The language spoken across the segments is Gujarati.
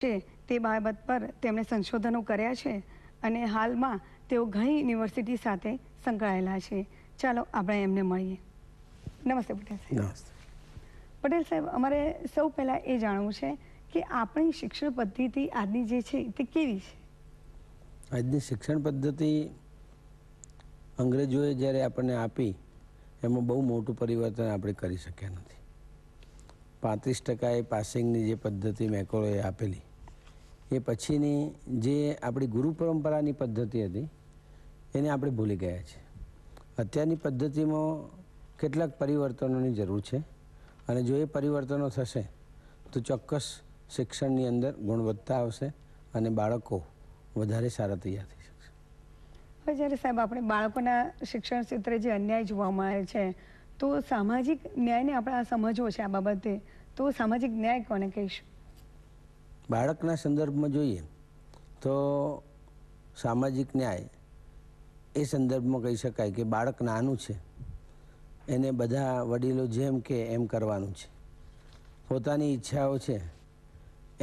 છે તે બાબત પર તેમણે સંશોધનો કર્યા છે અને હાલમાં તેઓ ઘણી યુનિવર્સિટી સાથે સંકળાયેલા છે ચાલો આપણે એમને મળીએ નમસ્તે પટેલ સાહેબ પટેલ સાહેબ અમારે સૌ પહેલાં એ જાણવું છે કે આપણી શિક્ષણ પદ્ધતિ આજની જે છે તે કેવી છે આજની શિક્ષણ પદ્ધતિ અંગ્રેજોએ જ્યારે આપણને આપી એમાં બહુ મોટું પરિવર્તન આપણે કરી શક્યા નથી પાંત્રીસ ટકા એ પાસિંગની જે પદ્ધતિ મેકોલોએ આપેલી એ પછીની જે આપણી ગુરુ પરંપરાની પદ્ધતિ હતી એને આપણે ભૂલી ગયા છે અત્યારની પદ્ધતિમાં કેટલાક પરિવર્તનોની જરૂર છે અને જો એ પરિવર્તનો થશે તો ચોક્કસ શિક્ષણની અંદર ગુણવત્તા આવશે અને બાળકો વધારે સારા તૈયાર થઈ શકશે હવે જ્યારે સાહેબ આપણે બાળકોના શિક્ષણ ક્ષેત્રે જે અન્યાય જોવામાં આવે છે તો સામાજિક ન્યાયને આપણે આ સમજવો છે આ બાબતે તો સામાજિક ન્યાય કોને કહીશું બાળકના સંદર્ભમાં જોઈએ તો સામાજિક ન્યાય એ સંદર્ભમાં કહી શકાય કે બાળક નાનું છે એને બધા વડીલો જેમ કે એમ કરવાનું છે પોતાની ઈચ્છાઓ છે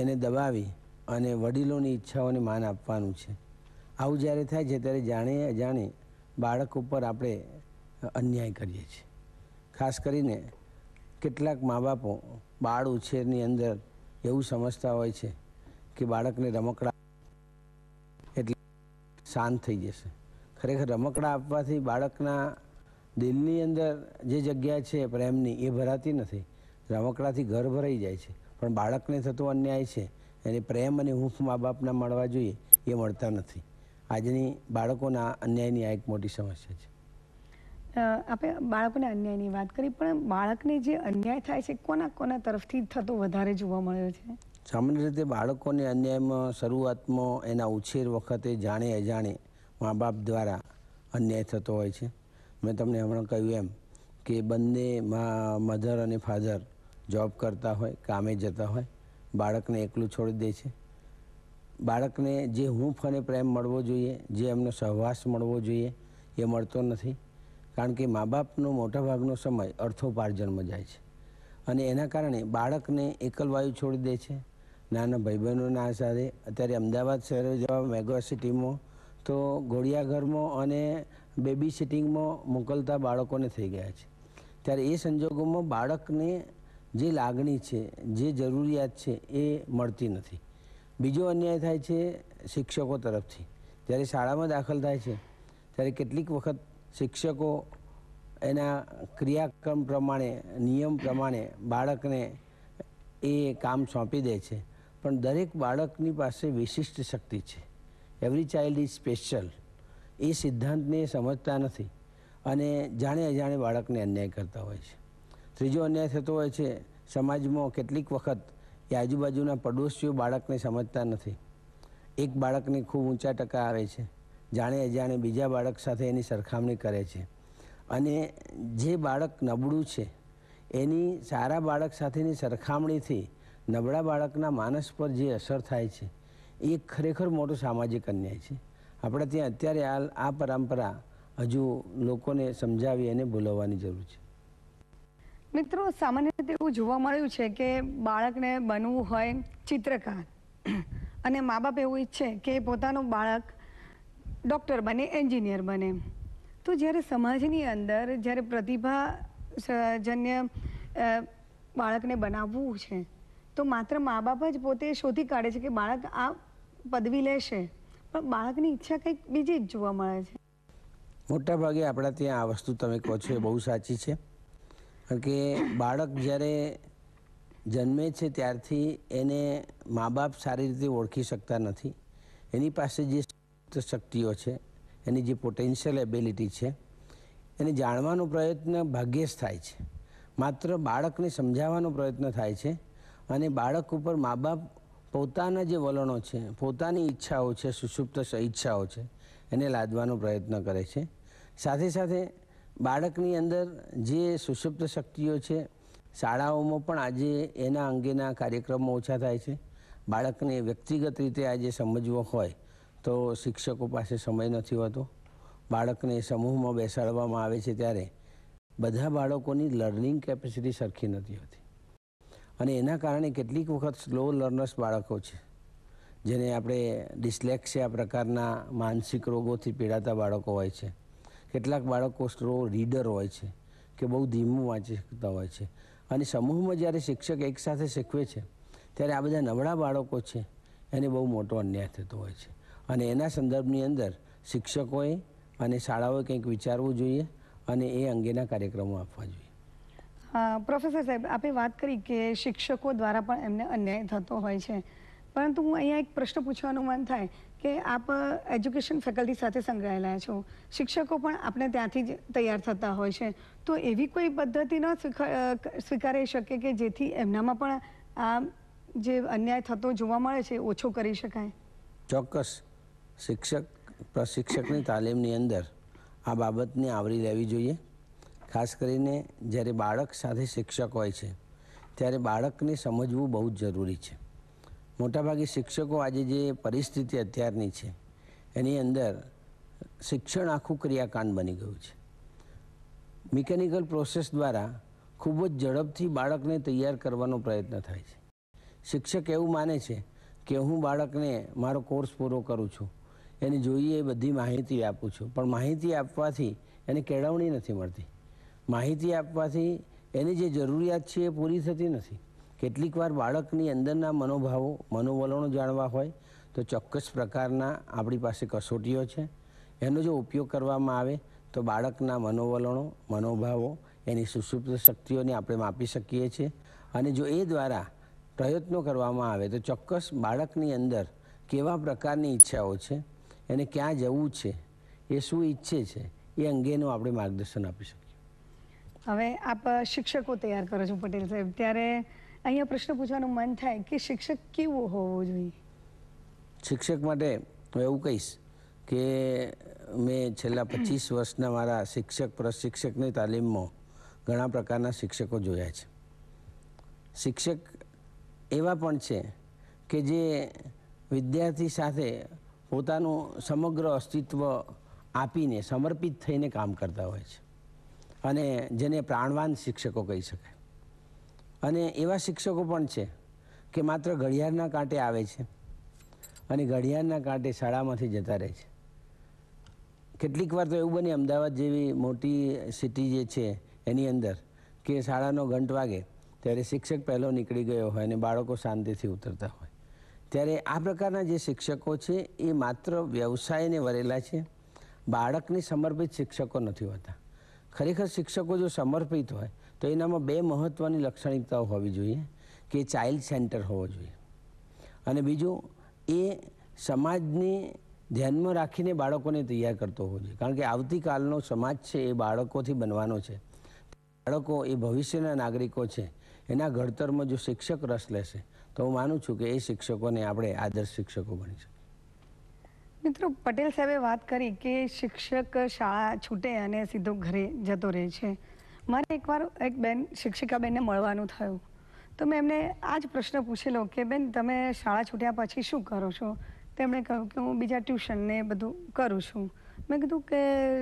એને દબાવી અને વડીલોની ઈચ્છાઓને માન આપવાનું છે આવું જ્યારે થાય છે ત્યારે જાણે અજાણે બાળક ઉપર આપણે અન્યાય કરીએ છીએ ખાસ કરીને કેટલાક મા બાપો બાળ ઉછેરની અંદર એવું સમજતા હોય છે કે બાળકને રમકડા એટલે શાંત થઈ જશે ખરેખર રમકડા આપવાથી બાળકના દિલની અંદર જે જગ્યા છે પ્રેમની એ ભરાતી નથી રમકડાથી ઘર ભરાઈ જાય છે પણ બાળકને થતો અન્યાય છે એને પ્રેમ અને હૂંફ મા બાપના મળવા જોઈએ એ મળતા નથી આજની બાળકોના અન્યાયની આ એક મોટી સમસ્યા છે આપણે બાળકોને અન્યાયની વાત કરી પણ બાળકને જે અન્યાય થાય છે કોના કોના તરફથી થતો વધારે જોવા મળ્યો છે સામાન્ય રીતે બાળકોને અન્યાયમાં શરૂઆતમાં એના ઉછેર વખતે જાણે અજાણે મા બાપ દ્વારા અન્યાય થતો હોય છે મેં તમને હમણાં કહ્યું એમ કે બંને મધર અને ફાધર જોબ કરતા હોય કામે જતા હોય બાળકને એકલું છોડી દે છે બાળકને જે હૂંફ અને પ્રેમ મળવો જોઈએ જે એમનો સહવાસ મળવો જોઈએ એ મળતો નથી કારણ કે મા બાપનો મોટાભાગનો સમય અર્થોપાર્જનમાં જાય છે અને એના કારણે બાળકને એકલવાયુ છોડી દે છે નાના ભાઈ બહેનોના આધારે અત્યારે અમદાવાદ શહેરે જેવા મેગા સિટીમાં તો ઘોડિયાઘરમાં અને બેબી સિટિંગમાં મોકલતા બાળકોને થઈ ગયા છે ત્યારે એ સંજોગોમાં બાળકને જે લાગણી છે જે જરૂરિયાત છે એ મળતી નથી બીજો અન્યાય થાય છે શિક્ષકો તરફથી જ્યારે શાળામાં દાખલ થાય છે ત્યારે કેટલીક વખત શિક્ષકો એના ક્રિયાક્રમ પ્રમાણે નિયમ પ્રમાણે બાળકને એ કામ સોંપી દે છે પણ દરેક બાળકની પાસે વિશિષ્ટ શક્તિ છે એવરી ચાઇલ્ડ ઇઝ સ્પેશિયલ એ સિદ્ધાંતને સમજતા નથી અને જાણે અજાણે બાળકને અન્યાય કરતા હોય છે ત્રીજો અન્યાય થતો હોય છે સમાજમાં કેટલીક વખત એ આજુબાજુના પડોશીઓ બાળકને સમજતા નથી એક બાળકને ખૂબ ઊંચા ટકા આવે છે જાણે અજાણે બીજા બાળક સાથે એની સરખામણી કરે છે અને જે બાળક નબળું છે એની સારા બાળક સાથેની સરખામણીથી નબળા બાળકના માનસ પર જે અસર થાય છે એ ખરેખર મોટો સામાજિક અન્યાય છે આપણે ત્યાં અત્યારે હાલ આ પરંપરા હજુ લોકોને સમજાવી અને ભૂલવવાની જરૂર છે મિત્રો સામાન્ય રીતે એવું જોવા મળ્યું છે કે બાળકને બનવું હોય ચિત્રકાર અને મા બાપ એવું ઈચ્છે કે પોતાનું બાળક ડૉક્ટર બને એન્જિનિયર બને તો જ્યારે સમાજની અંદર જ્યારે પ્રતિભા પ્રતિભાજન્ય બાળકને બનાવવું છે તો માત્ર મા બાપ જ પોતે શોધી કાઢે છે કે બાળક આ પદવી લેશે પણ બાળકની ઈચ્છા કંઈક બીજી જ જોવા મળે છે મોટાભાગે આપણા ત્યાં આ વસ્તુ તમે કહો છો એ બહુ સાચી છે કારણ કે બાળક જ્યારે જન્મે છે ત્યારથી એને મા બાપ સારી રીતે ઓળખી શકતા નથી એની પાસે જે શક્તિઓ છે એની જે પોટેન્શિયલ એબિલિટી છે એને જાણવાનો પ્રયત્ન ભાગ્યે જ થાય છે માત્ર બાળકને સમજાવવાનો પ્રયત્ન થાય છે અને બાળક ઉપર મા બાપ પોતાના જે વલણો છે પોતાની ઈચ્છાઓ છે સુષુપ્ત ઈચ્છાઓ છે એને લાદવાનો પ્રયત્ન કરે છે સાથે સાથે બાળકની અંદર જે સુષુપ્ત શક્તિઓ છે શાળાઓમાં પણ આજે એના અંગેના કાર્યક્રમો ઓછા થાય છે બાળકને વ્યક્તિગત રીતે આજે સમજવો હોય તો શિક્ષકો પાસે સમય નથી હોતો બાળકને સમૂહમાં બેસાડવામાં આવે છે ત્યારે બધા બાળકોની લર્નિંગ કેપેસિટી સરખી નથી હોતી અને એના કારણે કેટલીક વખત સ્લો લર્નર્સ બાળકો છે જેને આપણે ડિસ્લેક્સિયા પ્રકારના માનસિક રોગોથી પીડાતા બાળકો હોય છે કેટલાક બાળકો સ્લો રીડર હોય છે કે બહુ ધીમું વાંચી શકતા હોય છે અને સમૂહમાં જ્યારે શિક્ષક એકસાથે શીખવે છે ત્યારે આ બધા નબળા બાળકો છે એને બહુ મોટો અન્યાય થતો હોય છે અને એના સંદર્ભની અંદર શિક્ષકોએ અને શાળાઓએ કંઈક વિચારવું જોઈએ અને એ અંગેના કાર્યક્રમો આપવા જોઈએ પ્રોફેસર સાહેબ આપણે વાત કરી કે શિક્ષકો દ્વારા પણ એમને અન્યાય થતો હોય છે પરંતુ હું અહીંયા એક પ્રશ્ન પૂછવાનું મન થાય કે આપ એજ્યુકેશન ફેકલ્ટી સાથે સંકળાયેલા છો શિક્ષકો પણ આપણે ત્યાંથી જ તૈયાર થતા હોય છે તો એવી કોઈ પદ્ધતિ ન સ્વીકારી શકે કે જેથી એમનામાં પણ આ જે અન્યાય થતો જોવા મળે છે ઓછો કરી શકાય ચોક્કસ શિક્ષક પ્રશિક્ષકની તાલીમની અંદર આ બાબતને આવરી લેવી જોઈએ ખાસ કરીને જ્યારે બાળક સાથે શિક્ષક હોય છે ત્યારે બાળકને સમજવું બહુ જ જરૂરી છે મોટાભાગે શિક્ષકો આજે જે પરિસ્થિતિ અત્યારની છે એની અંદર શિક્ષણ આખું ક્રિયાકાંડ બની ગયું છે મિકેનિકલ પ્રોસેસ દ્વારા ખૂબ જ ઝડપથી બાળકને તૈયાર કરવાનો પ્રયત્ન થાય છે શિક્ષક એવું માને છે કે હું બાળકને મારો કોર્સ પૂરો કરું છું એને જોઈએ એ બધી માહિતી આપું છું પણ માહિતી આપવાથી એને કેળવણી નથી મળતી માહિતી આપવાથી એની જે જરૂરિયાત છે એ પૂરી થતી નથી કેટલીક વાર બાળકની અંદરના મનોભાવો મનોવલણો જાણવા હોય તો ચોક્કસ પ્રકારના આપણી પાસે કસોટીઓ છે એનો જો ઉપયોગ કરવામાં આવે તો બાળકના મનોવલણો મનોભાવો એની સુસુપ્ત શક્તિઓને આપણે માપી શકીએ છીએ અને જો એ દ્વારા પ્રયત્નો કરવામાં આવે તો ચોક્કસ બાળકની અંદર કેવા પ્રકારની ઈચ્છાઓ છે એને ક્યાં જવું છે એ શું ઈચ્છે છે એ અંગેનું આપણે માર્ગદર્શન આપી શકીએ હવે આપ શિક્ષકો તૈયાર કરો છો પટેલ સાહેબ ત્યારે અહીંયા પ્રશ્ન પૂછવાનું મન થાય કે શિક્ષક કેવો હોવો જોઈએ શિક્ષક માટે હું એવું કહીશ કે મેં છેલ્લા પચીસ વર્ષના મારા શિક્ષક પ્રશિક્ષકની તાલીમમાં ઘણા પ્રકારના શિક્ષકો જોયા છે શિક્ષક એવા પણ છે કે જે વિદ્યાર્થી સાથે પોતાનું સમગ્ર અસ્તિત્વ આપીને સમર્પિત થઈને કામ કરતા હોય છે અને જેને પ્રાણવાન શિક્ષકો કહી શકાય અને એવા શિક્ષકો પણ છે કે માત્ર ઘડિયાળના કાંટે આવે છે અને ઘડિયાળના કાંટે શાળામાંથી જતા રહે છે કેટલીક વાર તો એવું બને અમદાવાદ જેવી મોટી સિટી જે છે એની અંદર કે શાળાનો ઘંટ વાગે ત્યારે શિક્ષક પહેલો નીકળી ગયો હોય અને બાળકો શાંતિથી ઉતરતા હોય ત્યારે આ પ્રકારના જે શિક્ષકો છે એ માત્ર વ્યવસાયને વરેલા છે બાળકને સમર્પિત શિક્ષકો નથી હોતા ખરેખર શિક્ષકો જો સમર્પિત હોય તો એનામાં બે મહત્ત્વની લાક્ષણિકતાઓ હોવી જોઈએ કે ચાઇલ્ડ સેન્ટર હોવો જોઈએ અને બીજું એ સમાજને ધ્યાનમાં રાખીને બાળકોને તૈયાર કરતો હોવો જોઈએ કારણ કે આવતીકાલનો સમાજ છે એ બાળકોથી બનવાનો છે બાળકો એ ભવિષ્યના નાગરિકો છે એના ઘડતરમાં જો શિક્ષક રસ લેશે તો હું માનું છું કે એ શિક્ષકોને આપણે આદર્શ શિક્ષકો બની શકીએ મિત્રો પટેલ સાહેબે વાત કરી કે શિક્ષક શાળા છૂટે અને સીધો ઘરે જતો રહે છે મારે એકવાર એક બેન શિક્ષિકા બેનને મળવાનું થયું તો મેં એમને આ જ પ્રશ્ન પૂછેલો કે બેન તમે શાળા છૂટ્યા પછી શું કરો છો તેમણે કહ્યું કે હું બીજા ટ્યુશનને બધું કરું છું મેં કીધું કે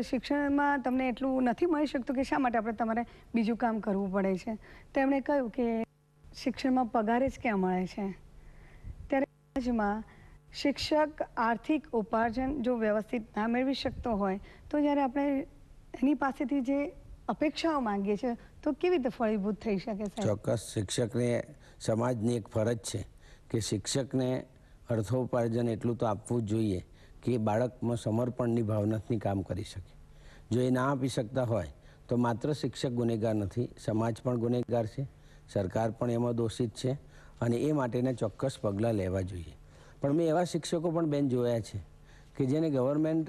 શિક્ષણમાં તમને એટલું નથી મળી શકતું કે શા માટે આપણે તમારે બીજું કામ કરવું પડે છે તેમણે કહ્યું કે શિક્ષણમાં પગાર જ ક્યાં મળે છે ત્યારે સમાજમાં શિક્ષક આર્થિક ઉપાર્જન જો વ્યવસ્થિત ના મેળવી શકતો હોય તો જ્યારે આપણે એની પાસેથી જે અપેક્ષાઓ માંગીએ છીએ તો કેવી રીતે ફળીભૂત થઈ શકે છે ચોક્કસ શિક્ષકને સમાજની એક ફરજ છે કે શિક્ષકને અર્થોપાર્જન એટલું તો આપવું જ જોઈએ કે બાળકમાં સમર્પણની ભાવનાથી કામ કરી શકે જો એ ના આપી શકતા હોય તો માત્ર શિક્ષક ગુનેગાર નથી સમાજ પણ ગુનેગાર છે સરકાર પણ એમાં દોષિત છે અને એ માટેના ચોક્કસ પગલાં લેવા જોઈએ પણ મેં એવા શિક્ષકો પણ બેન જોયા છે કે જેને ગવર્મેન્ટ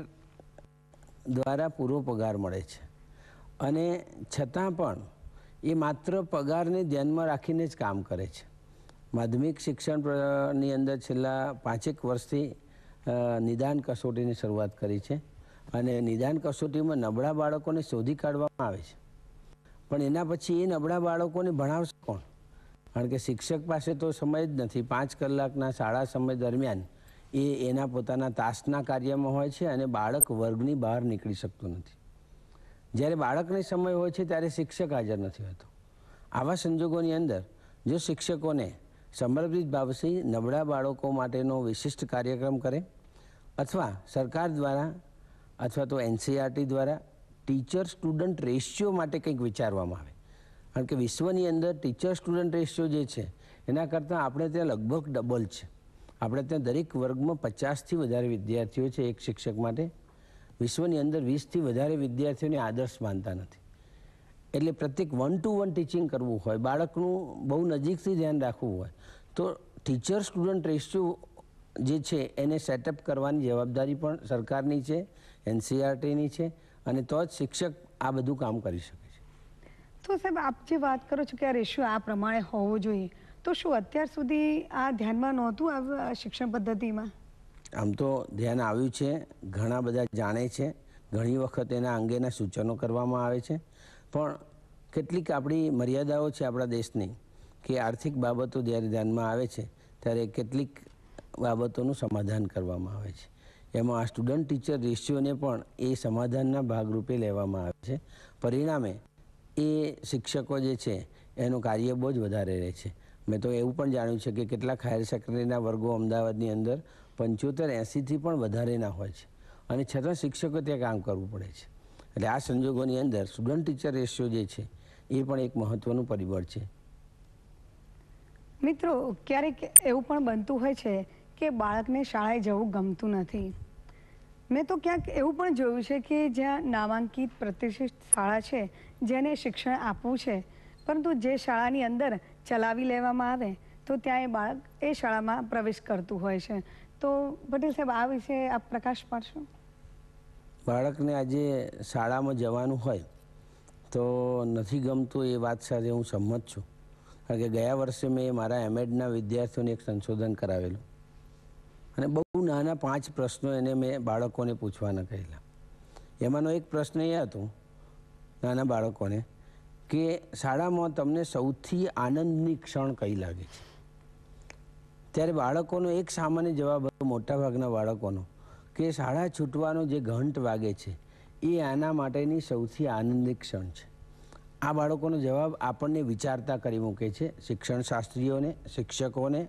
દ્વારા પૂરો પગાર મળે છે અને છતાં પણ એ માત્ર પગારને ધ્યાનમાં રાખીને જ કામ કરે છે માધ્યમિક શિક્ષણની અંદર છેલ્લા પાંચેક વર્ષથી નિદાન કસોટીની શરૂઆત કરી છે અને નિદાન કસોટીમાં નબળા બાળકોને શોધી કાઢવામાં આવે છે પણ એના પછી એ નબળા બાળકોને ભણાવશે કોણ કારણ કે શિક્ષક પાસે તો સમય જ નથી પાંચ કલાકના શાળા સમય દરમિયાન એ એના પોતાના તાસના કાર્યમાં હોય છે અને બાળક વર્ગની બહાર નીકળી શકતું નથી જ્યારે બાળકને સમય હોય છે ત્યારે શિક્ષક હાજર નથી હોતો આવા સંજોગોની અંદર જો શિક્ષકોને સમર્પિત ભાવથી નબળા બાળકો માટેનો વિશિષ્ટ કાર્યક્રમ કરે અથવા સરકાર દ્વારા અથવા તો એનસીઆરટી દ્વારા ટીચર સ્ટુડન્ટ રેશિયો માટે કંઈક વિચારવામાં આવે કારણ કે વિશ્વની અંદર ટીચર સ્ટુડન્ટ રેશિયો જે છે એના કરતાં આપણે ત્યાં લગભગ ડબલ છે આપણે ત્યાં દરેક વર્ગમાં પચાસથી વધારે વિદ્યાર્થીઓ છે એક શિક્ષક માટે વિશ્વની અંદર વીસથી વધારે વિદ્યાર્થીઓને આદર્શ માનતા નથી એટલે પ્રત્યેક વન ટુ વન ટીચિંગ કરવું હોય બાળકનું બહુ નજીકથી ધ્યાન રાખવું હોય તો ટીચર સ્ટુડન્ટ રેશિયો જે છે એને સેટઅપ કરવાની જવાબદારી પણ સરકારની છે એનસીઆરટીની છે અને તો જ શિક્ષક આ બધું કામ કરી શકે છે તો સાહેબ આપ જે વાત કરો છો કે આ રેશિયો આ પ્રમાણે હોવો જોઈએ તો શું અત્યાર સુધી આ ધ્યાનમાં નહોતું આ શિક્ષણ પદ્ધતિમાં આમ તો ધ્યાન આવ્યું છે ઘણા બધા જાણે છે ઘણી વખત એના અંગેના સૂચનો કરવામાં આવે છે પણ કેટલીક આપણી મર્યાદાઓ છે આપણા દેશની કે આર્થિક બાબતો જ્યારે ધ્યાનમાં આવે છે ત્યારે કેટલીક બાબતોનું સમાધાન કરવામાં આવે છે એમાં આ સ્ટુડન્ટ ટીચર રેશિયોને પણ એ સમાધાનના ભાગરૂપે લેવામાં આવે છે પરિણામે એ શિક્ષકો જે છે એનું કાર્ય બહુ જ વધારે રહે છે મેં તો એવું પણ જાણ્યું છે કે કેટલાક હાયર સેકન્ડરીના વર્ગો અમદાવાદની અંદર પંચોતેર એંસીથી પણ વધારેના હોય છે અને છતાં શિક્ષકો ત્યાં કામ કરવું પડે છે એટલે આ સંજોગોની અંદર સ્ટુડન્ટ ટીચર રેશિયો જે છે એ પણ એક મહત્વનું પરિબળ છે મિત્રો ક્યારેક એવું પણ બનતું હોય છે કે બાળકને શાળાએ જવું ગમતું નથી મેં તો ક્યાંક એવું પણ જોયું છે કે જ્યાં નામાંકિત પ્રતિષ્ઠિત શાળા છે જેને શિક્ષણ આપવું છે પરંતુ જે શાળાની અંદર ચલાવી લેવામાં આવે તો ત્યાં એ બાળક એ શાળામાં પ્રવેશ કરતું હોય છે તો પટેલ સાહેબ આ વિશે આપ પ્રકાશ પાડશો બાળકને આજે શાળામાં જવાનું હોય તો નથી ગમતું એ વાત સાથે હું સંમત છું કારણ કે ગયા વર્ષે મેં મારા એમએડના વિદ્યાર્થીઓને એક સંશોધન કરાવેલું અને બહુ નાના પાંચ પ્રશ્નો એને મેં બાળકોને પૂછવાના કહેલા એમાંનો એક પ્રશ્ન એ હતો નાના બાળકોને કે શાળામાં તમને સૌથી આનંદની ક્ષણ કઈ લાગે છે ત્યારે બાળકોનો એક સામાન્ય જવાબ હતો મોટાભાગના બાળકોનો કે શાળા છૂટવાનો જે ઘંટ વાગે છે એ આના માટેની સૌથી આનંદની ક્ષણ છે આ બાળકોનો જવાબ આપણને વિચારતા કરી મૂકે છે શિક્ષણ શાસ્ત્રીઓને શિક્ષકોને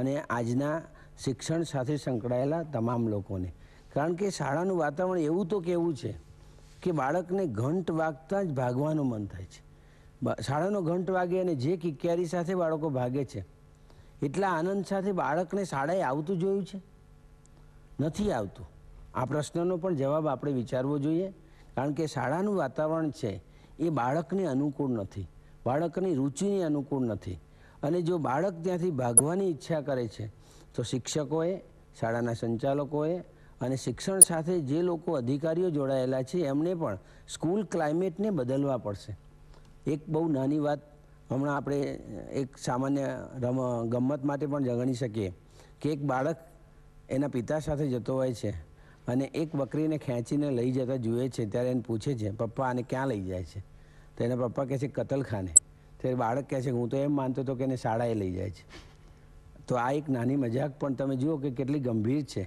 અને આજના શિક્ષણ સાથે સંકળાયેલા તમામ લોકોને કારણ કે શાળાનું વાતાવરણ એવું તો કેવું છે કે બાળકને ઘંટ વાગતા જ ભાગવાનું મન થાય છે શાળાનો ઘંટ વાગે અને જે કિક્યારી સાથે બાળકો ભાગે છે એટલા આનંદ સાથે બાળકને શાળાએ આવતું જોયું છે નથી આવતું આ પ્રશ્નનો પણ જવાબ આપણે વિચારવો જોઈએ કારણ કે શાળાનું વાતાવરણ છે એ બાળકને અનુકૂળ નથી બાળકની રુચિને અનુકૂળ નથી અને જો બાળક ત્યાંથી ભાગવાની ઈચ્છા કરે છે તો શિક્ષકોએ શાળાના સંચાલકોએ અને શિક્ષણ સાથે જે લોકો અધિકારીઓ જોડાયેલા છે એમને પણ સ્કૂલ ક્લાઇમેટને બદલવા પડશે એક બહુ નાની વાત હમણાં આપણે એક સામાન્ય રમ ગમત માટે પણ જગણી શકીએ કે એક બાળક એના પિતા સાથે જતો હોય છે અને એક બકરીને ખેંચીને લઈ જતા જુએ છે ત્યારે એને પૂછે છે પપ્પા આને ક્યાં લઈ જાય છે તો એના પપ્પા કહે છે કતલખાને ત્યારે બાળક કહે છે હું તો એમ માનતો હતો કે એને શાળાએ લઈ જાય છે તો આ એક નાની મજાક પણ તમે જુઓ કે કેટલી ગંભીર છે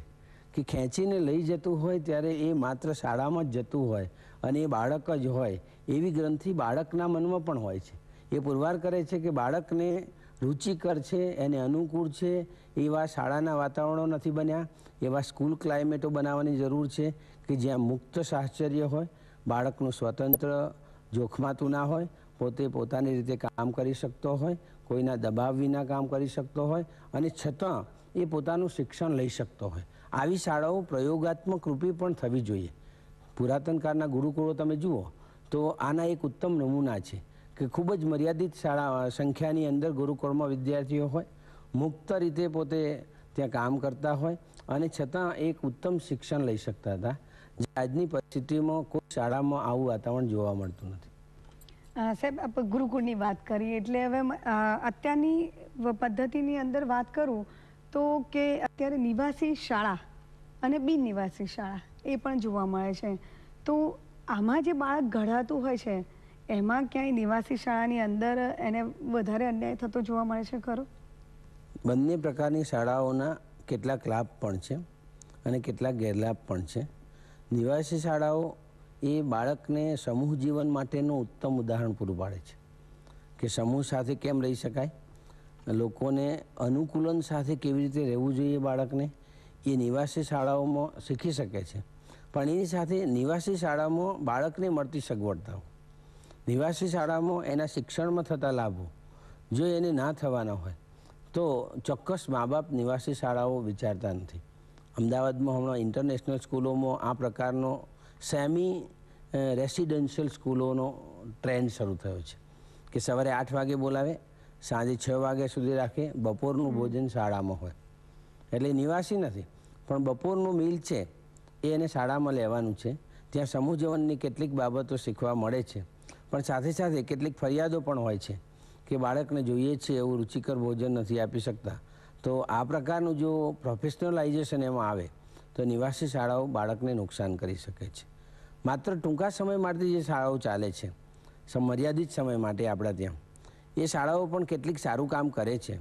કે ખેંચીને લઈ જતું હોય ત્યારે એ માત્ર શાળામાં જ જતું હોય અને એ બાળક જ હોય એવી ગ્રંથિ બાળકના મનમાં પણ હોય છે એ પુરવાર કરે છે કે બાળકને રુચિકર છે એને અનુકૂળ છે એવા શાળાના વાતાવરણો નથી બન્યા એવા સ્કૂલ ક્લાઇમેટો બનાવવાની જરૂર છે કે જ્યાં મુક્ત સાહચર્ય હોય બાળકનું સ્વતંત્ર જોખમાતું ના હોય પોતે પોતાની રીતે કામ કરી શકતો હોય કોઈના દબાવ વિના કામ કરી શકતો હોય અને છતાં એ પોતાનું શિક્ષણ લઈ શકતો હોય આવી શાળાઓ પ્રયોગાત્મક રૂપે પણ થવી જોઈએ પુરાતનકાળના ગુરુકુળો તમે જુઓ તો આના એક ઉત્તમ નમૂના છે કે ખૂબ જ મર્યાદિત શાળા સંખ્યાની અંદર ગુરુકુળમાં વિદ્યાર્થીઓ હોય મુક્ત રીતે પોતે ત્યાં કામ કરતા હોય અને છતાં એક ઉત્તમ શિક્ષણ લઈ શકતા હતા જે આજની પરિસ્થિતિમાં કોઈ શાળામાં આવું વાતાવરણ જોવા મળતું નથી સાહેબ આપ ગુરુકુળની વાત કરી એટલે હવે અત્યારની પદ્ધતિની અંદર વાત કરું તો કે અત્યારે નિવાસી શાળા અને બિન નિવાસી શાળા એ પણ જોવા મળે છે તો આમાં જે બાળક ઘડાતું હોય છે એમાં ક્યાંય નિવાસી શાળાની અંદર એને વધારે અન્યાય થતો જોવા મળે છે ખરો બંને પ્રકારની શાળાઓના કેટલાક લાભ પણ છે અને કેટલાક ગેરલાભ પણ છે નિવાસી શાળાઓ એ બાળકને સમૂહ જીવન માટેનું ઉત્તમ ઉદાહરણ પૂરું પાડે છે કે સમૂહ સાથે કેમ રહી શકાય લોકોને અનુકૂલન સાથે કેવી રીતે રહેવું જોઈએ બાળકને એ નિવાસી શાળાઓમાં શીખી શકે છે પણ એની સાથે નિવાસી શાળામાં બાળકને મળતી સગવડતાઓ નિવાસી શાળામાં એના શિક્ષણમાં થતા લાભો જો એને ના થવાના હોય તો ચોક્કસ મા બાપ નિવાસી શાળાઓ વિચારતા નથી અમદાવાદમાં હમણાં ઇન્ટરનેશનલ સ્કૂલોમાં આ પ્રકારનો સેમી રેસિડેન્શિયલ સ્કૂલોનો ટ્રેન્ડ શરૂ થયો છે કે સવારે આઠ વાગે બોલાવે સાંજે છ વાગ્યા સુધી રાખે બપોરનું ભોજન શાળામાં હોય એટલે નિવાસી નથી પણ બપોરનું મિલ છે એ એને શાળામાં લેવાનું છે ત્યાં સમૂહ જીવનની કેટલીક બાબતો શીખવા મળે છે પણ સાથે સાથે કેટલીક ફરિયાદો પણ હોય છે કે બાળકને જોઈએ છે એવું રુચિકર ભોજન નથી આપી શકતા તો આ પ્રકારનું જો પ્રોફેશનલાઇઝેશન એમાં આવે તો નિવાસી શાળાઓ બાળકને નુકસાન કરી શકે છે માત્ર ટૂંકા સમય માટે જે શાળાઓ ચાલે છે મર્યાદિત સમય માટે આપણા ત્યાં એ શાળાઓ પણ કેટલીક સારું કામ કરે છે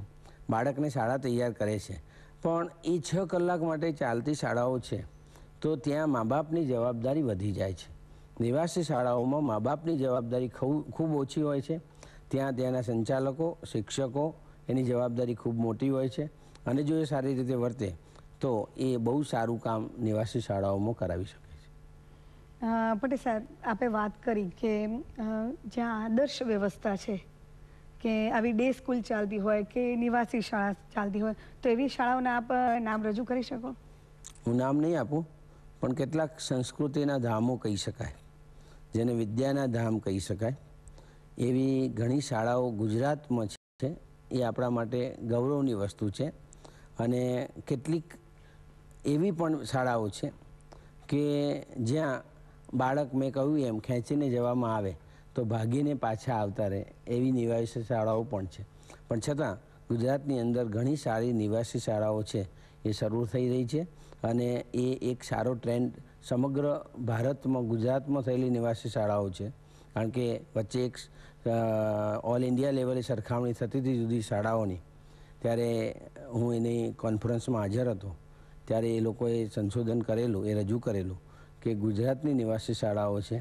બાળકને શાળા તૈયાર કરે છે પણ એ છ કલાક માટે ચાલતી શાળાઓ છે તો ત્યાં મા બાપની જવાબદારી વધી જાય છે નિવાસી શાળાઓમાં મા બાપની જવાબદારી ખૂબ ઓછી હોય છે ત્યાં ત્યાંના સંચાલકો શિક્ષકો એની જવાબદારી ખૂબ મોટી હોય છે અને જો એ સારી રીતે વર્તે તો એ બહુ સારું કામ નિવાસી શાળાઓમાં કરાવી શકે છે પટેલ સાહેબ આપણે વાત કરી કે જ્યાં આદર્શ વ્યવસ્થા છે કે આવી ડે સ્કૂલ ચાલતી હોય કે નિવાસી શાળા ચાલતી હોય તો એવી શાળાઓના આપ નામ રજૂ કરી શકો હું નામ નહીં આપું પણ કેટલાક સંસ્કૃતિના ધામો કહી શકાય જેને વિદ્યાના ધામ કહી શકાય એવી ઘણી શાળાઓ ગુજરાતમાં છે એ આપણા માટે ગૌરવની વસ્તુ છે અને કેટલીક એવી પણ શાળાઓ છે કે જ્યાં બાળક મેં કહ્યું એમ ખેંચીને જવામાં આવે તો ભાગીને પાછા આવતા રહે એવી નિવાસી શાળાઓ પણ છે પણ છતાં ગુજરાતની અંદર ઘણી સારી નિવાસી શાળાઓ છે એ શરૂ થઈ રહી છે અને એ એક સારો ટ્રેન્ડ સમગ્ર ભારતમાં ગુજરાતમાં થયેલી નિવાસી શાળાઓ છે કારણ કે વચ્ચે એક ઓલ ઇન્ડિયા લેવલે સરખામણી થતી હતી જુદી શાળાઓની ત્યારે હું એની કોન્ફરન્સમાં હાજર હતો ત્યારે એ લોકોએ સંશોધન કરેલું એ રજૂ કરેલું કે ગુજરાતની નિવાસી શાળાઓ છે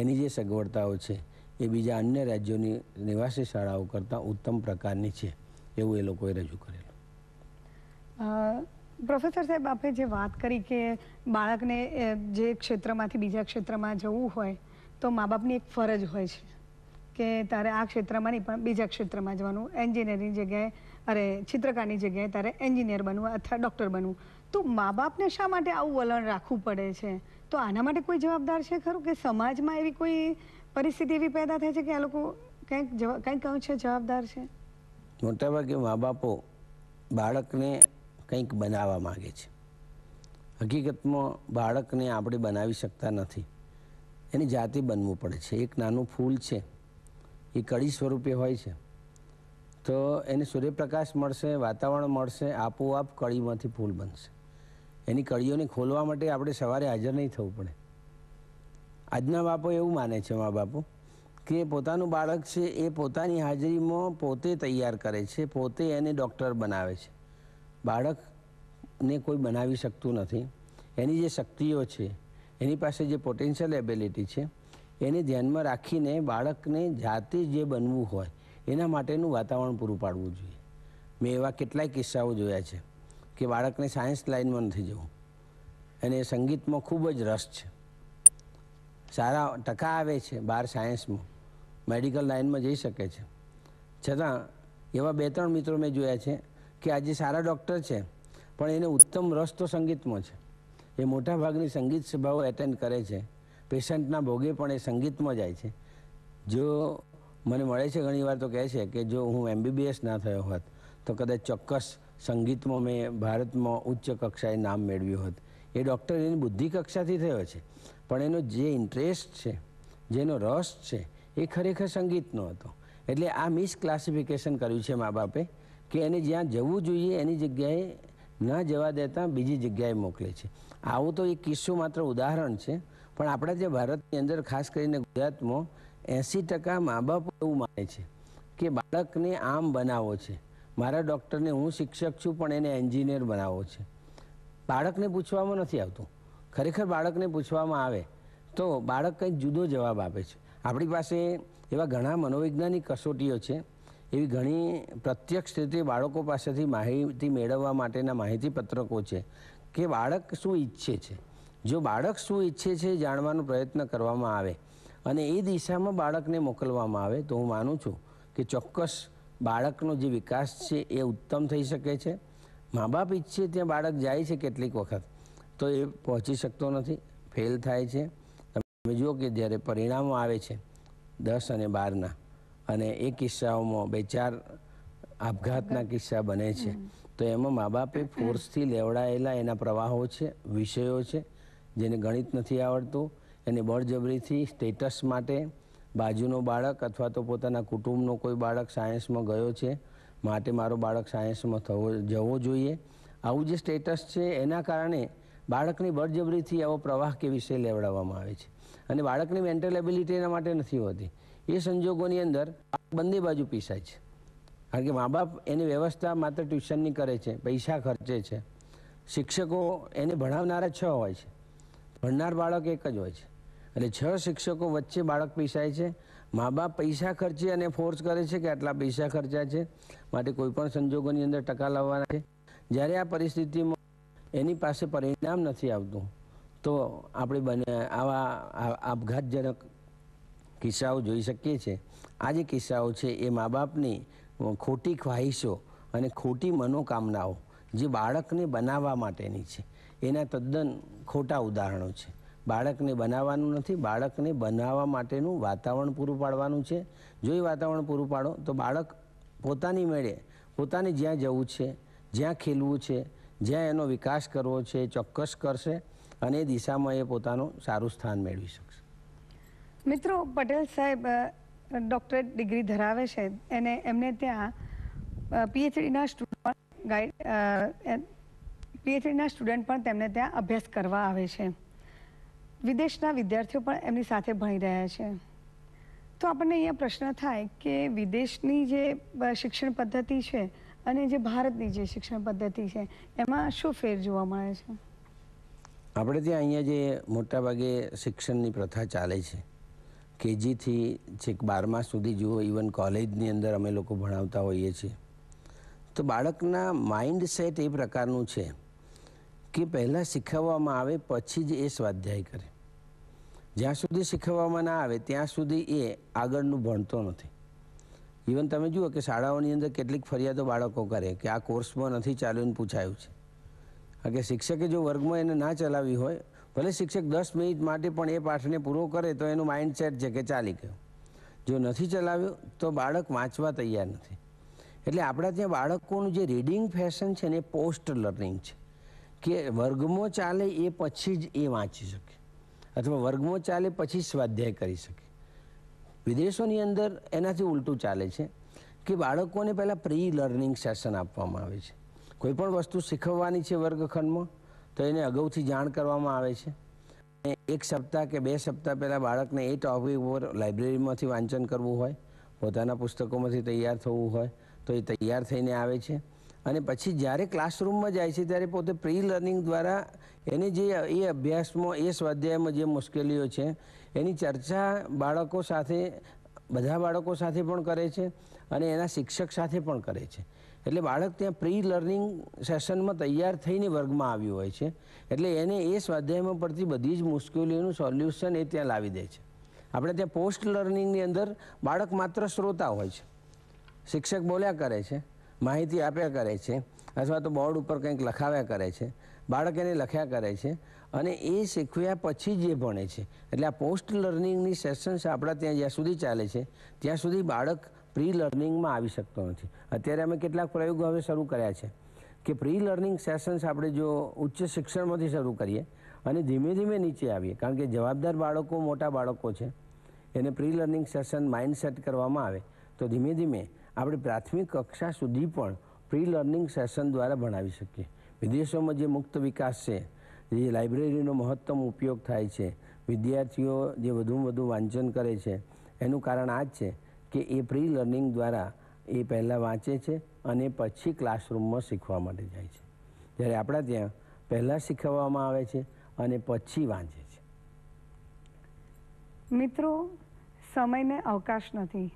એની જે સગવડતાઓ છે એ બીજા અન્ય રાજ્યોની નિવાસી શાળાઓ કરતાં ઉત્તમ પ્રકારની છે એવું એ લોકોએ રજૂ કરેલું પ્રોફેસર સાહેબ આપણે જે વાત કરી કે બાળકને જે ક્ષેત્રમાંથી બીજા ક્ષેત્રમાં જવું હોય તો મા બાપની એક ફરજ હોય છે કે તારે આ ક્ષેત્રમાં નહીં પણ બીજા ક્ષેત્રમાં જવાનું એન્જિનિયરની જગ્યાએ અરે ચિત્રકારની જગ્યાએ તારે એન્જિનિયર બનવું અથવા ડૉક્ટર બનવું તો મા બાપને શા માટે આવું વલણ રાખવું પડે છે તો આના માટે કોઈ જવાબદાર છે ખરું કે સમાજમાં એવી કોઈ પરિસ્થિતિ એવી પેદા થાય છે કે આ લોકો કંઈક કંઈક કહું છે જવાબદાર છે મોટાભાગે મા બાપો બાળકને કંઈક બનાવવા માગે છે હકીકતમાં બાળકને આપણે બનાવી શકતા નથી એની જાતે બનવું પડે છે એક નાનું ફૂલ છે એ કડી સ્વરૂપે હોય છે તો એને સૂર્યપ્રકાશ મળશે વાતાવરણ મળશે આપોઆપ કળીમાંથી ફૂલ બનશે એની કડીઓને ખોલવા માટે આપણે સવારે હાજર નહીં થવું પડે આજના બાપો એવું માને છે મા બાપો કે પોતાનું બાળક છે એ પોતાની હાજરીમાં પોતે તૈયાર કરે છે પોતે એને ડૉક્ટર બનાવે છે બાળકને કોઈ બનાવી શકતું નથી એની જે શક્તિઓ છે એની પાસે જે પોટેન્શિયલ એબિલિટી છે એને ધ્યાનમાં રાખીને બાળકને જાતે જે બનવું હોય એના માટેનું વાતાવરણ પૂરું પાડવું જોઈએ મેં એવા કેટલાય કિસ્સાઓ જોયા છે કે બાળકને સાયન્સ લાઇનમાં નથી જવું એને સંગીતમાં ખૂબ જ રસ છે સારા ટકા આવે છે બહાર સાયન્સમાં મેડિકલ લાઇનમાં જઈ શકે છે છતાં એવા બે ત્રણ મિત્રો મેં જોયા છે કે આજે સારા ડૉક્ટર છે પણ એને ઉત્તમ રસ તો સંગીતમાં છે એ મોટાભાગની સંગીત સભાઓ એટેન્ડ કરે છે પેશન્ટના ભોગે પણ એ સંગીતમાં જાય છે જો મને મળે છે ઘણીવાર તો કહે છે કે જો હું એમબીબીએસ ના થયો હોત તો કદાચ ચોક્કસ સંગીતમાં મેં ભારતમાં ઉચ્ચ કક્ષાએ નામ મેળવ્યું હોત એ ડૉક્ટર એની બુદ્ધિ કક્ષાથી થયો છે પણ એનો જે ઇન્ટરેસ્ટ છે જેનો રસ છે એ ખરેખર સંગીતનો હતો એટલે આ મિસ ક્લાસિફિકેશન કર્યું છે મા બાપે કે એને જ્યાં જવું જોઈએ એની જગ્યાએ ના જવા દેતા બીજી જગ્યાએ મોકલે છે આવું તો એક કિસ્સો માત્ર ઉદાહરણ છે પણ આપણા જે ભારતની અંદર ખાસ કરીને ગુજરાતમાં એંસી ટકા મા બાપ એવું માને છે કે બાળકને આમ બનાવો છે મારા ડૉક્ટરને હું શિક્ષક છું પણ એને એન્જિનિયર બનાવવો છે બાળકને પૂછવામાં નથી આવતું ખરેખર બાળકને પૂછવામાં આવે તો બાળક કંઈક જુદો જવાબ આપે છે આપણી પાસે એવા ઘણા મનોવૈજ્ઞાનિક કસોટીઓ છે એવી ઘણી પ્રત્યક્ષ રીતે બાળકો પાસેથી માહિતી મેળવવા માટેના માહિતી પત્રકો છે કે બાળક શું ઈચ્છે છે જો બાળક શું ઈચ્છે છે જાણવાનો પ્રયત્ન કરવામાં આવે અને એ દિશામાં બાળકને મોકલવામાં આવે તો હું માનું છું કે ચોક્કસ બાળકનો જે વિકાસ છે એ ઉત્તમ થઈ શકે છે મા બાપ ઈચ્છે ત્યાં બાળક જાય છે કેટલીક વખત તો એ પહોંચી શકતો નથી ફેલ થાય છે તમે જુઓ કે જ્યારે પરિણામો આવે છે દસ અને બારના અને એ કિસ્સાઓમાં બે ચાર આપઘાતના કિસ્સા બને છે તો એમાં મા બાપે ફોર્સથી લેવડાયેલા એના પ્રવાહો છે વિષયો છે જેને ગણિત નથી આવડતું એને બળજબરીથી સ્ટેટસ માટે બાજુનો બાળક અથવા તો પોતાના કુટુંબનો કોઈ બાળક સાયન્સમાં ગયો છે માટે મારો બાળક સાયન્સમાં થવો જવો જોઈએ આવું જે સ્ટેટસ છે એના કારણે બાળકની બળજબરીથી આવો પ્રવાહ કે વિષય લેવડાવવામાં આવે છે અને બાળકની મેન્ટલ એબિલિટી એના માટે નથી હોતી એ સંજોગોની અંદર બંને બાજુ પીસાય છે કારણ કે મા બાપ એની વ્યવસ્થા માત્ર ટ્યુશનની કરે છે પૈસા ખર્ચે છે શિક્ષકો એને ભણાવનારા છ હોય છે ભણનાર બાળક એક જ હોય છે એટલે છ શિક્ષકો વચ્ચે બાળક પીસાય છે મા બાપ પૈસા ખર્ચી અને ફોર્સ કરે છે કે આટલા પૈસા ખર્ચ્યા છે માટે કોઈપણ સંજોગોની અંદર ટકા લાવવાના છે જ્યારે આ પરિસ્થિતિમાં એની પાસે પરિણામ નથી આવતું તો આપણે બને આવા આપઘાતજનક કિસ્સાઓ જોઈ શકીએ છીએ આ જે કિસ્સાઓ છે એ મા બાપની ખોટી ખ્વાહિશો અને ખોટી મનોકામનાઓ જે બાળકને બનાવવા માટેની છે એના તદ્દન ખોટા ઉદાહરણો છે બાળકને બનાવવાનું નથી બાળકને બનાવવા માટેનું વાતાવરણ પૂરું પાડવાનું છે જો એ વાતાવરણ પૂરું પાડો તો બાળક પોતાની મેળે પોતાને જ્યાં જવું છે જ્યાં ખેલવું છે જ્યાં એનો વિકાસ કરવો છે ચોક્કસ કરશે અને એ દિશામાં એ પોતાનું સારું સ્થાન મેળવી શકશે મિત્રો પટેલ સાહેબ ડૉક્ટરેટ ડિગ્રી ધરાવે છે અને એમને ત્યાં પીએચડીના સ્ટુડન્ટ ગાઈડ પીએચડીના સ્ટુડન્ટ પણ તેમને ત્યાં અભ્યાસ કરવા આવે છે વિદેશના વિદ્યાર્થીઓ પણ એમની સાથે ભણી રહ્યા છે તો આપણને અહીંયા પ્રશ્ન થાય કે વિદેશની જે શિક્ષણ પદ્ધતિ છે અને જે ભારતની જે શિક્ષણ પદ્ધતિ છે એમાં શું ફેર જોવા મળે છે આપણે ત્યાં અહીંયા જે મોટાભાગે શિક્ષણની પ્રથા ચાલે છે કેજીથી છેક બારમા સુધી જુઓ ઇવન કોલેજની અંદર અમે લોકો ભણાવતા હોઈએ છીએ તો બાળકના માઇન્ડ સેટ એ પ્રકારનું છે કે પહેલાં શીખવવામાં આવે પછી જ એ સ્વાધ્યાય કરે જ્યાં સુધી શીખવવામાં ના આવે ત્યાં સુધી એ આગળનું ભણતો નથી ઇવન તમે જુઓ કે શાળાઓની અંદર કેટલીક ફરિયાદો બાળકો કરે કે આ કોર્સમાં નથી ચાલ્યું પૂછાયું છે કારણ કે શિક્ષકે જો વર્ગમાં એને ના ચલાવી હોય ભલે શિક્ષક દસ મિનિટ માટે પણ એ પાઠને પૂરો કરે તો એનું માઇન્ડસેટ છે કે ચાલી ગયો જો નથી ચલાવ્યું તો બાળક વાંચવા તૈયાર નથી એટલે આપણા ત્યાં બાળકોનું જે રીડિંગ ફેશન છે ને એ પોસ્ટ લર્નિંગ છે કે વર્ગમાં ચાલે એ પછી જ એ વાંચી શકે અથવા વર્ગમાં ચાલે પછી સ્વાધ્યાય કરી શકે વિદેશોની અંદર એનાથી ઉલટું ચાલે છે કે બાળકોને પહેલાં પ્રી લર્નિંગ સેશન આપવામાં આવે છે કોઈ પણ વસ્તુ શીખવવાની છે વર્ગખંડમાં તો એને અગાઉથી જાણ કરવામાં આવે છે એક સપ્તાહ કે બે સપ્તાહ પહેલાં બાળકને એ ટોપિક ઉપર લાઇબ્રેરીમાંથી વાંચન કરવું હોય પોતાના પુસ્તકોમાંથી તૈયાર થવું હોય તો એ તૈયાર થઈને આવે છે અને પછી જ્યારે ક્લાસરૂમમાં જાય છે ત્યારે પોતે પ્રી લર્નિંગ દ્વારા એને જે એ અભ્યાસમાં એ સ્વાધ્યાયમાં જે મુશ્કેલીઓ છે એની ચર્ચા બાળકો સાથે બધા બાળકો સાથે પણ કરે છે અને એના શિક્ષક સાથે પણ કરે છે એટલે બાળક ત્યાં પ્રી લર્નિંગ સેશનમાં તૈયાર થઈને વર્ગમાં આવ્યું હોય છે એટલે એને એ સ્વાધ્યાયમાં પડતી બધી જ મુશ્કેલીઓનું સોલ્યુશન એ ત્યાં લાવી દે છે આપણે ત્યાં પોસ્ટ લર્નિંગની અંદર બાળક માત્ર શ્રોતા હોય છે શિક્ષક બોલ્યા કરે છે માહિતી આપ્યા કરે છે અથવા તો બોર્ડ ઉપર કંઈક લખાવ્યા કરે છે બાળક એને લખ્યા કરે છે અને એ શીખવ્યા પછી જે ભણે છે એટલે આ પોસ્ટ લર્નિંગની સેશન્સ આપણા ત્યાં જ્યાં સુધી ચાલે છે ત્યાં સુધી બાળક પ્રી લર્નિંગમાં આવી શકતો નથી અત્યારે અમે કેટલાક પ્રયોગો હવે શરૂ કર્યા છે કે પ્રી લર્નિંગ સેશન્સ આપણે જો ઉચ્ચ શિક્ષણમાંથી શરૂ કરીએ અને ધીમે ધીમે નીચે આવીએ કારણ કે જવાબદાર બાળકો મોટા બાળકો છે એને pre learning session mindset કરવામાં આવે તો ધીમે ધીમે આપણે પ્રાથમિક કક્ષા સુધી પણ પ્રી લર્નિંગ સેશન દ્વારા ભણાવી શકીએ વિદેશોમાં જે મુક્ત વિકાસ છે જે લાઇબ્રેરીનો મહત્તમ ઉપયોગ થાય છે વિદ્યાર્થીઓ જે વધુમાં વધુ વાંચન કરે છે એનું કારણ આ જ છે કે એ પ્રી લર્નિંગ દ્વારા એ પહેલાં વાંચે છે અને પછી ક્લાસરૂમમાં શીખવા માટે જાય છે જ્યારે આપણા ત્યાં પહેલાં શીખવવામાં આવે છે અને પછી વાંચે છે મિત્રો સમયને અવકાશ નથી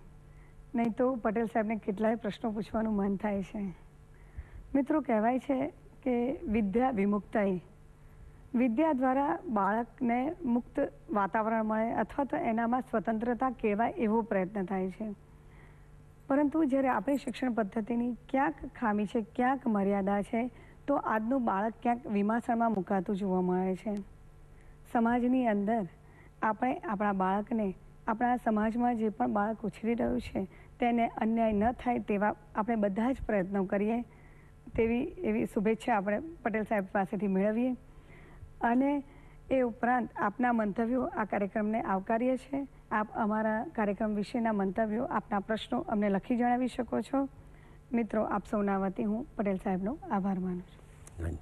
નહીં તો પટેલ સાહેબને કેટલાય પ્રશ્નો પૂછવાનું મન થાય છે મિત્રો કહેવાય છે કે વિદ્યા વિમુક્તાઈ વિદ્યા દ્વારા બાળકને મુક્ત વાતાવરણ મળે અથવા તો એનામાં સ્વતંત્રતા કહેવાય એવો પ્રયત્ન થાય છે પરંતુ જ્યારે આપણી શિક્ષણ પદ્ધતિની ક્યાંક ખામી છે ક્યાંક મર્યાદા છે તો આજનું બાળક ક્યાંક વિમાસણમાં મુકાતું જોવા મળે છે સમાજની અંદર આપણે આપણા બાળકને આપણા સમાજમાં જે પણ બાળક ઉછરી રહ્યું છે તેને અન્યાય ન થાય તેવા આપણે બધા જ પ્રયત્નો કરીએ તેવી એવી શુભેચ્છા આપણે પટેલ સાહેબ પાસેથી મેળવીએ અને એ ઉપરાંત આપના મંતવ્યો આ કાર્યક્રમને આવકારીએ છીએ આપ અમારા કાર્યક્રમ વિશેના મંતવ્યો આપના પ્રશ્નો અમને લખી જણાવી શકો છો મિત્રો આપ સૌના વતી હું પટેલ સાહેબનો આભાર માનું છું